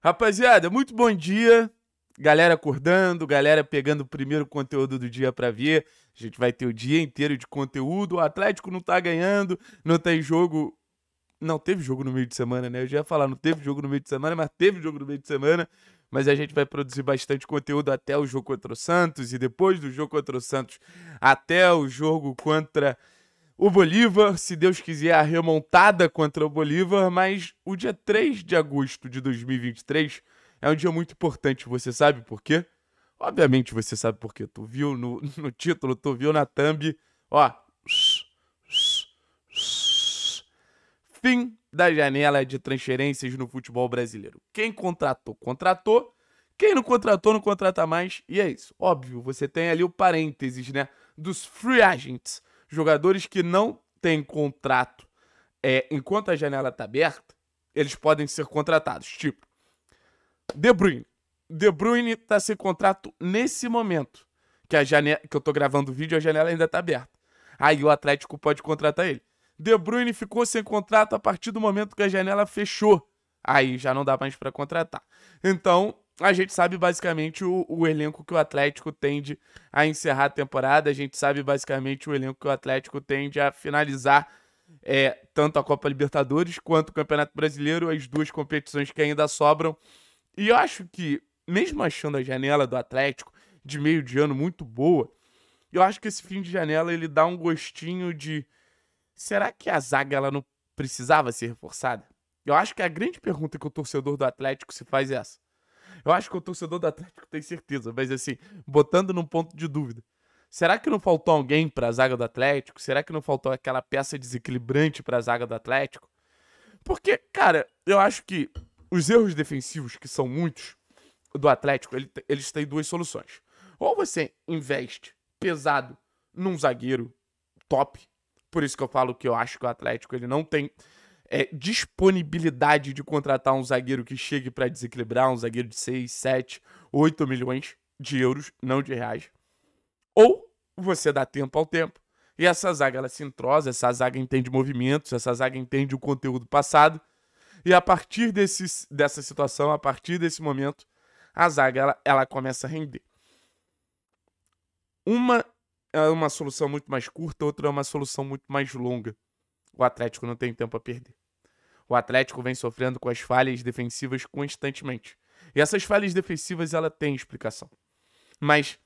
Rapaziada, muito bom dia. Galera acordando, galera pegando o primeiro conteúdo do dia para ver. A gente vai ter o dia inteiro de conteúdo. O Atlético não tá ganhando, não tem jogo. Não teve jogo no meio de semana, né? Eu já ia falar, não teve jogo no meio de semana, mas teve jogo no meio de semana. Mas a gente vai produzir bastante conteúdo até o jogo contra o Santos e depois do jogo contra o Santos até o jogo contra o Bolívar, se Deus quiser, a remontada contra o Bolívar, mas o dia 3 de agosto de 2023 é um dia muito importante, você sabe por quê? Obviamente você sabe por quê, tu viu no, no título, tu viu na thumb, ó. Fim da janela de transferências no futebol brasileiro. Quem contratou, contratou. Quem não contratou, não contrata mais. E é isso. Óbvio, você tem ali o parênteses, né? Dos free agents Jogadores que não têm contrato é, enquanto a janela está aberta, eles podem ser contratados. Tipo, De Bruyne. De Bruyne está sem contrato nesse momento. Que, a janela, que eu estou gravando o vídeo, a janela ainda está aberta. Aí o Atlético pode contratar ele. De Bruyne ficou sem contrato a partir do momento que a janela fechou. Aí já não dá mais para contratar. Então, a gente sabe basicamente o, o, elenco que o Atlético tende a encerrar a temporada, a gente sabe basicamente o elenco que o Atlético tende a finalizar é, tanto a Copa Libertadores quanto o Campeonato Brasileiro, as duas competições que ainda sobram. E eu acho que, mesmo achando a janela do Atlético de meio de ano muito boa, eu acho que esse fim de janela ele dá um gostinho de será que a zaga ela não precisava ser reforçada? Eu acho que a grande pergunta que o torcedor do Atlético se faz é essa. Eu acho que o torcedor do Atlético tem certeza, mas assim, botando num ponto de dúvida. Será que não faltou alguém para a zaga do Atlético? Será que não faltou aquela peça desequilibrante para a zaga do Atlético? Porque, cara, eu acho que os erros defensivos, que são muitos, do Atlético, ele, eles têm duas soluções. Ou você investe pesado num zagueiro top, por isso que eu falo que eu acho que o Atlético ele não tem é, disponibilidade de contratar um zagueiro que chegue para desequilibrar, um zagueiro de 6, 7, 8 milhões de euros, não de reais. Ou você dá tempo ao tempo e essa zaga ela se é entrosa, essa zaga entende movimentos, essa zaga entende o conteúdo passado. E a partir desse, dessa situação, a partir desse momento, a zaga ela, ela começa a render. Uma é uma solução muito mais curta, outra é uma solução muito mais longa o Atlético não tem tempo a perder. O Atlético vem sofrendo com as falhas defensivas constantemente. E essas falhas defensivas, ela tem explicação. Mas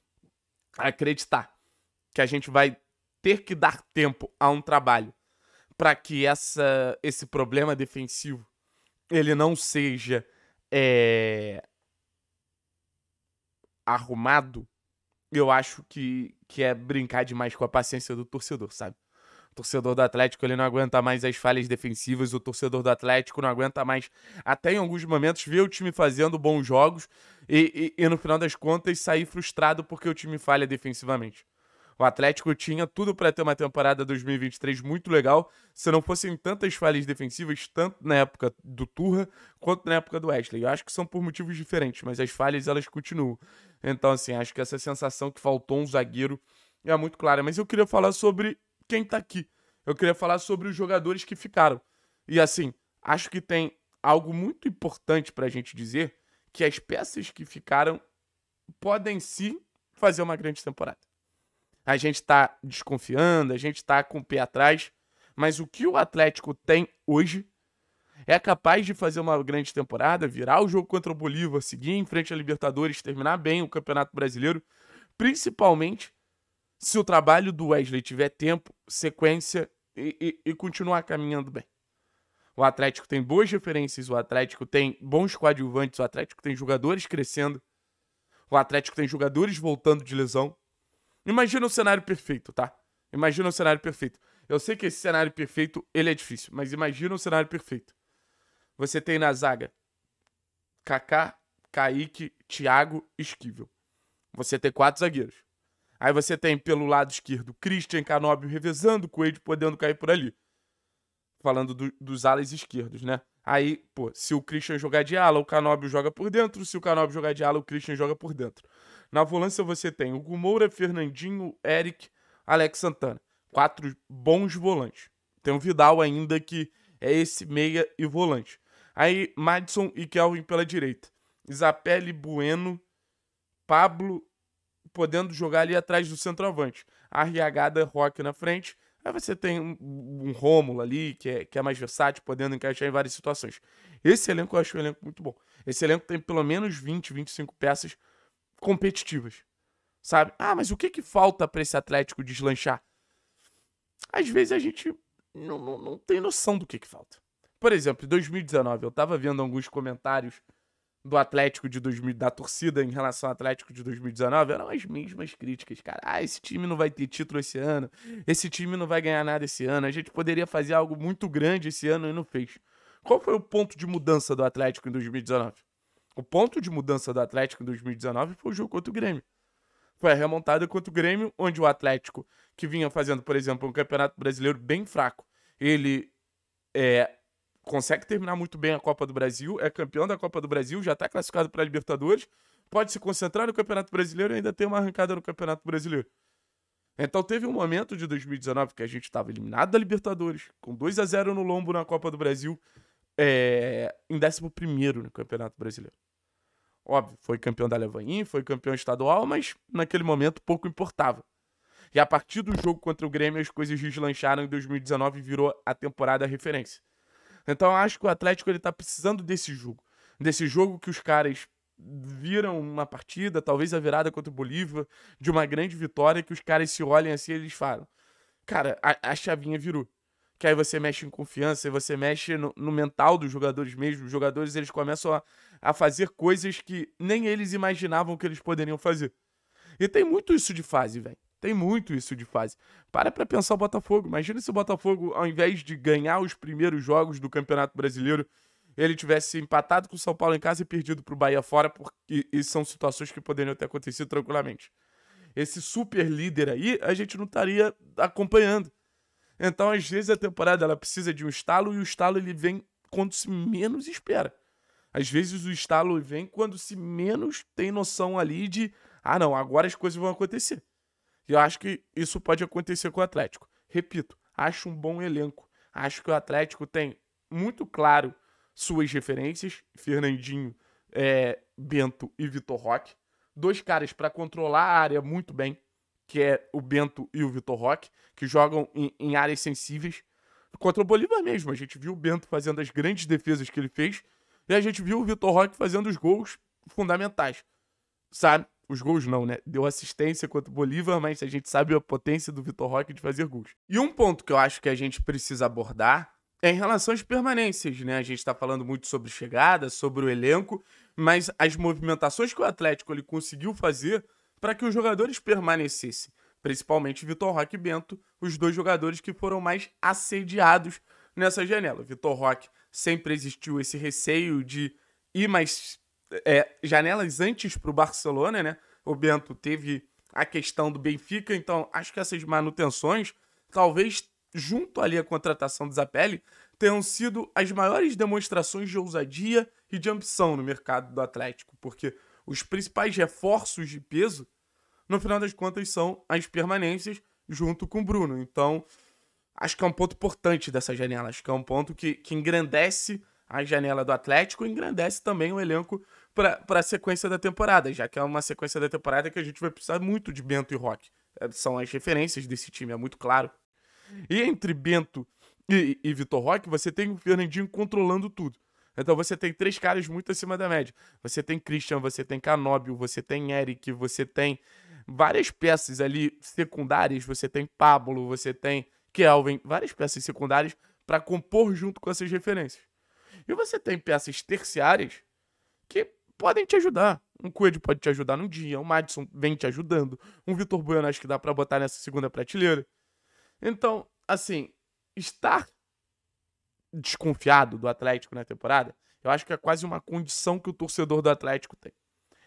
acreditar que a gente vai ter que dar tempo a um trabalho para que essa, esse problema defensivo ele não seja é, arrumado, eu acho que, que é brincar demais com a paciência do torcedor, sabe? O torcedor do Atlético ele não aguenta mais as falhas defensivas, o torcedor do Atlético não aguenta mais, até em alguns momentos, ver o time fazendo bons jogos e, e, e no final das contas sair frustrado porque o time falha defensivamente. O Atlético tinha tudo para ter uma temporada 2023 muito legal, se não fossem tantas falhas defensivas, tanto na época do Turra quanto na época do Wesley. Eu acho que são por motivos diferentes, mas as falhas elas continuam. Então, assim, acho que essa sensação que faltou um zagueiro é muito clara. Mas eu queria falar sobre quem tá aqui. Eu queria falar sobre os jogadores que ficaram. E assim, acho que tem algo muito importante pra gente dizer, que as peças que ficaram podem sim fazer uma grande temporada. A gente tá desconfiando, a gente tá com o pé atrás, mas o que o Atlético tem hoje é capaz de fazer uma grande temporada, virar o jogo contra o Bolívar, seguir em frente a Libertadores, terminar bem o Campeonato Brasileiro, principalmente se o trabalho do Wesley tiver tempo, sequência e, e, e continuar caminhando bem. O Atlético tem boas referências, o Atlético tem bons coadjuvantes, o Atlético tem jogadores crescendo, o Atlético tem jogadores voltando de lesão. Imagina o cenário perfeito, tá? Imagina o cenário perfeito. Eu sei que esse cenário perfeito, ele é difícil, mas imagina o cenário perfeito. Você tem na zaga Kaká, Kaique, Thiago, Esquivel. Você tem quatro zagueiros. Aí você tem pelo lado esquerdo Christian Canóbio revezando, Coelho podendo cair por ali. Falando do, dos alas esquerdos, né? Aí, pô, se o Christian jogar de ala, o Canóbio joga por dentro. Se o Canóbio jogar de ala, o Christian joga por dentro. Na volância você tem o Gumoura, Fernandinho, Eric, Alex Santana. Quatro bons volantes. Tem o Vidal ainda que é esse meia e volante. Aí Madison e Kelvin pela direita. Isapele Bueno, Pablo podendo jogar ali atrás do centroavante. RH da Rock na frente. Aí você tem um, um Rômulo ali, que é, que é mais versátil, podendo encaixar em várias situações. Esse elenco eu acho um elenco muito bom. Esse elenco tem pelo menos 20, 25 peças competitivas. Sabe? Ah, mas o que, que falta para esse Atlético deslanchar? Às vezes a gente não, não, não tem noção do que, que falta. Por exemplo, em 2019, eu tava vendo alguns comentários do Atlético de 2000, da torcida em relação ao Atlético de 2019 eram as mesmas críticas, cara. Ah, esse time não vai ter título esse ano, esse time não vai ganhar nada esse ano, a gente poderia fazer algo muito grande esse ano e não fez. Qual foi o ponto de mudança do Atlético em 2019? O ponto de mudança do Atlético em 2019 foi o jogo contra o Grêmio. Foi a remontada contra o Grêmio, onde o Atlético, que vinha fazendo, por exemplo, um campeonato brasileiro bem fraco, ele é, consegue terminar muito bem a Copa do Brasil, é campeão da Copa do Brasil, já está classificado para a Libertadores, pode se concentrar no Campeonato Brasileiro e ainda tem uma arrancada no Campeonato Brasileiro. Então teve um momento de 2019 que a gente estava eliminado da Libertadores, com 2 a 0 no lombo na Copa do Brasil, é, em 11 no Campeonato Brasileiro. Óbvio, foi campeão da Levain, foi campeão estadual, mas naquele momento pouco importava. E a partir do jogo contra o Grêmio, as coisas deslancharam em 2019 e virou a temporada referência. Então eu acho que o Atlético ele tá precisando desse jogo. Desse jogo que os caras viram uma partida, talvez a virada contra o Bolívar, de uma grande vitória, que os caras se olhem assim e eles falam: Cara, a, a chavinha virou. Que aí você mexe em confiança, você mexe no, no mental dos jogadores mesmo. Os jogadores eles começam a, a fazer coisas que nem eles imaginavam que eles poderiam fazer. E tem muito isso de fase, velho. Tem muito isso de fase. Para pra pensar o Botafogo. Imagina se o Botafogo, ao invés de ganhar os primeiros jogos do Campeonato Brasileiro, ele tivesse empatado com o São Paulo em casa e perdido pro Bahia fora, porque e são situações que poderiam ter acontecido tranquilamente. Esse super líder aí, a gente não estaria acompanhando. Então, às vezes, a temporada ela precisa de um estalo e o estalo ele vem quando se menos espera. Às vezes o estalo vem quando se menos tem noção ali de, ah, não, agora as coisas vão acontecer. E eu acho que isso pode acontecer com o Atlético. Repito, acho um bom elenco. Acho que o Atlético tem muito claro suas referências: Fernandinho, é, Bento e Vitor Roque. Dois caras para controlar a área muito bem, que é o Bento e o Vitor Roque, que jogam em, em áreas sensíveis. Contra o Bolívar mesmo, a gente viu o Bento fazendo as grandes defesas que ele fez e a gente viu o Vitor Roque fazendo os gols fundamentais, sabe? os gols não, né? Deu assistência contra o Bolívar, mas a gente sabe a potência do Vitor Roque de fazer gols. E um ponto que eu acho que a gente precisa abordar é em relação às permanências, né? A gente está falando muito sobre chegada, sobre o elenco, mas as movimentações que o Atlético ele conseguiu fazer para que os jogadores permanecessem, principalmente Vitor Roque e Bento, os dois jogadores que foram mais assediados nessa janela. Vitor Roque sempre existiu esse receio de ir mais é, janelas antes para o Barcelona, né? O Bento teve a questão do Benfica, então acho que essas manutenções, talvez junto ali à contratação do Zapelli, tenham sido as maiores demonstrações de ousadia e de ambição no mercado do Atlético, porque os principais reforços de peso, no final das contas, são as permanências junto com o Bruno. Então, acho que é um ponto importante dessa janela, acho que é um ponto que, que engrandece a janela do Atlético e engrandece também o elenco pra, pra sequência da temporada, já que é uma sequência da temporada que a gente vai precisar muito de Bento e Rock. É, são as referências desse time, é muito claro. E entre Bento e, e Vitor Roque, você tem o Fernandinho controlando tudo. Então você tem três caras muito acima da média. Você tem Christian, você tem Canóbio, você tem Eric, você tem várias peças ali secundárias, você tem Pablo, você tem Kelvin, várias peças secundárias para compor junto com essas referências. E você tem peças terciárias que podem te ajudar. Um Coelho pode te ajudar num dia, um Madison vem te ajudando, um Vitor Bueno acho que dá para botar nessa segunda prateleira. Então, assim, estar desconfiado do Atlético na temporada, eu acho que é quase uma condição que o torcedor do Atlético tem.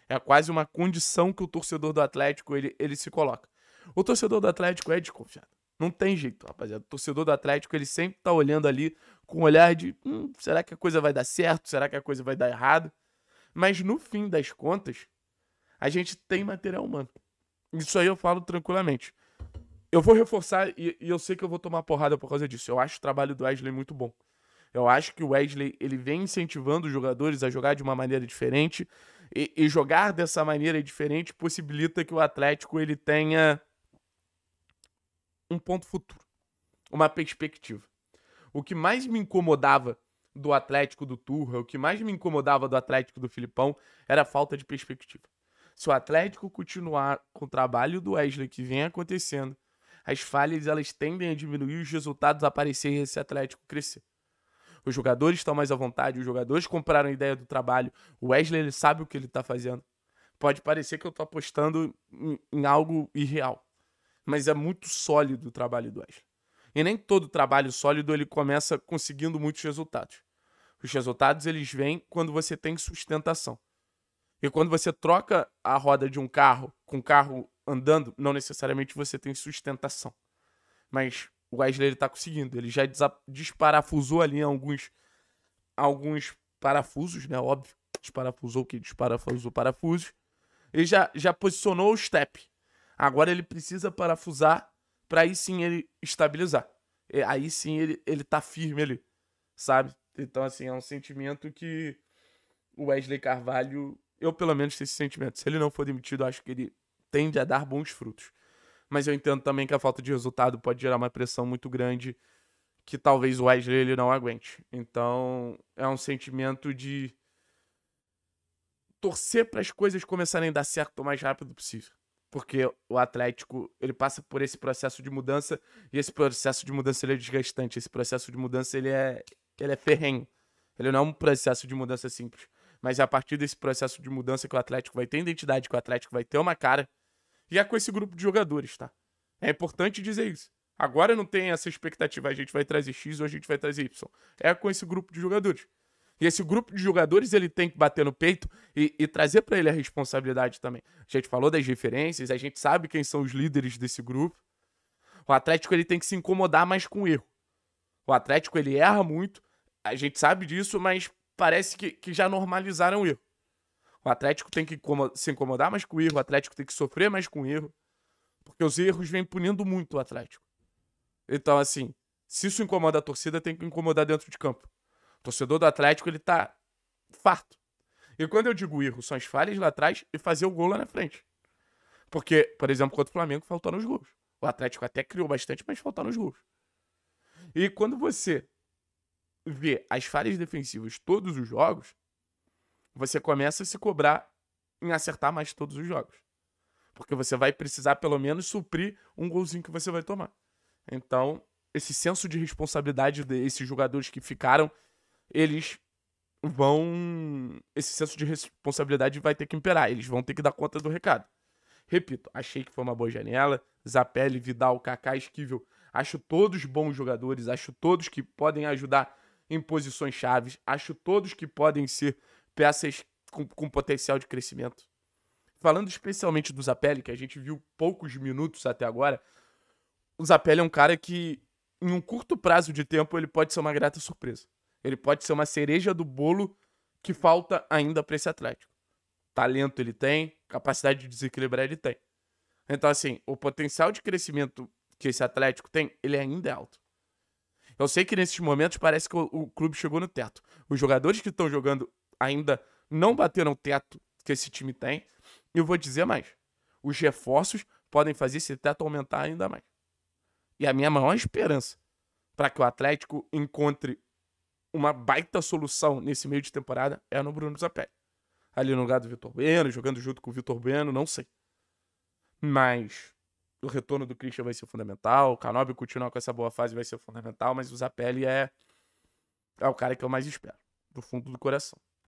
É quase uma condição que o torcedor do Atlético ele, ele se coloca. O torcedor do Atlético é desconfiado. Não tem jeito, rapaziada. O torcedor do Atlético, ele sempre tá olhando ali com um olhar de: hum, será que a coisa vai dar certo? Será que a coisa vai dar errado? Mas no fim das contas, a gente tem material humano. Isso aí eu falo tranquilamente. Eu vou reforçar e, e eu sei que eu vou tomar porrada por causa disso. Eu acho o trabalho do Wesley muito bom. Eu acho que o Wesley ele vem incentivando os jogadores a jogar de uma maneira diferente e, e jogar dessa maneira diferente possibilita que o Atlético ele tenha um ponto futuro, uma perspectiva. O que mais me incomodava do Atlético do Turra, o que mais me incomodava do Atlético do Filipão era a falta de perspectiva. Se o Atlético continuar com o trabalho do Wesley que vem acontecendo, as falhas elas tendem a diminuir, os resultados aparecerem e esse Atlético crescer. Os jogadores estão mais à vontade, os jogadores compraram a ideia do trabalho, o Wesley ele sabe o que ele está fazendo. Pode parecer que eu estou apostando em, em algo irreal, mas é muito sólido o trabalho do Wesley. E nem todo trabalho sólido ele começa conseguindo muitos resultados. Os resultados eles vêm quando você tem sustentação. E quando você troca a roda de um carro com um carro andando, não necessariamente você tem sustentação. Mas o Wesley está conseguindo. Ele já desparafusou ali alguns, alguns parafusos, né? Óbvio. Desparafusou o que? Desparafusou parafusos. Ele já, já posicionou o step. Agora ele precisa parafusar para aí sim ele estabilizar. E é, aí sim ele, ele tá firme ali sabe? Então, assim, é um sentimento que o Wesley Carvalho, eu pelo menos tenho esse sentimento. Se ele não for demitido, acho que ele tende a dar bons frutos. Mas eu entendo também que a falta de resultado pode gerar uma pressão muito grande que talvez o Wesley ele não aguente. Então, é um sentimento de torcer para as coisas começarem a dar certo o mais rápido possível. Porque o Atlético, ele passa por esse processo de mudança e esse processo de mudança ele é desgastante, esse processo de mudança ele é que ele é ferrenho. Ele não é um processo de mudança simples. Mas é a partir desse processo de mudança que o Atlético vai ter identidade, que o Atlético vai ter uma cara, e é com esse grupo de jogadores, tá? É importante dizer isso. Agora não tem essa expectativa, a gente vai trazer X ou a gente vai trazer Y. É com esse grupo de jogadores. E esse grupo de jogadores ele tem que bater no peito e, e trazer para ele a responsabilidade também. A gente falou das referências, a gente sabe quem são os líderes desse grupo. O Atlético ele tem que se incomodar mais com o erro. O Atlético ele erra muito, a gente sabe disso, mas parece que, que já normalizaram o erro. O Atlético tem que se incomodar mais com o erro, o Atlético tem que sofrer mais com o erro, porque os erros vêm punindo muito o Atlético. Então, assim, se isso incomoda a torcida, tem que incomodar dentro de campo. O torcedor do Atlético, ele tá farto. E quando eu digo erro, são as falhas lá atrás e fazer o gol lá na frente. Porque, por exemplo, contra o Flamengo, faltou nos gols. O Atlético até criou bastante, mas faltou nos gols. E quando você ver as falhas defensivas todos os jogos, você começa a se cobrar em acertar mais todos os jogos. Porque você vai precisar, pelo menos, suprir um golzinho que você vai tomar. Então, esse senso de responsabilidade desses jogadores que ficaram, eles vão. Esse senso de responsabilidade vai ter que imperar. Eles vão ter que dar conta do recado. Repito, achei que foi uma boa janela. Zapelli, Vidal, Kaká, Esquivel. Acho todos bons jogadores. Acho todos que podem ajudar em posições chaves. Acho todos que podem ser peças com, com potencial de crescimento. Falando especialmente do Zapelli, que a gente viu poucos minutos até agora, o Zapelli é um cara que, em um curto prazo de tempo, ele pode ser uma grata surpresa. Ele pode ser uma cereja do bolo que falta ainda para esse Atlético. Talento ele tem, capacidade de desequilibrar ele tem. Então, assim, o potencial de crescimento que esse Atlético tem, ele ainda é alto. Eu sei que nesses momentos parece que o, o clube chegou no teto. Os jogadores que estão jogando ainda não bateram o teto que esse time tem. E eu vou dizer mais: os reforços podem fazer esse teto aumentar ainda mais. E a minha maior esperança para que o Atlético encontre uma baita solução nesse meio de temporada é no Bruno Zapelli. Ali no lugar do Vitor Bueno, jogando junto com o Vitor Bueno, não sei. Mas o retorno do Christian vai ser fundamental, o Canobi continuar com essa boa fase vai ser fundamental, mas o Zapelli é, é o cara que eu mais espero, do fundo do coração.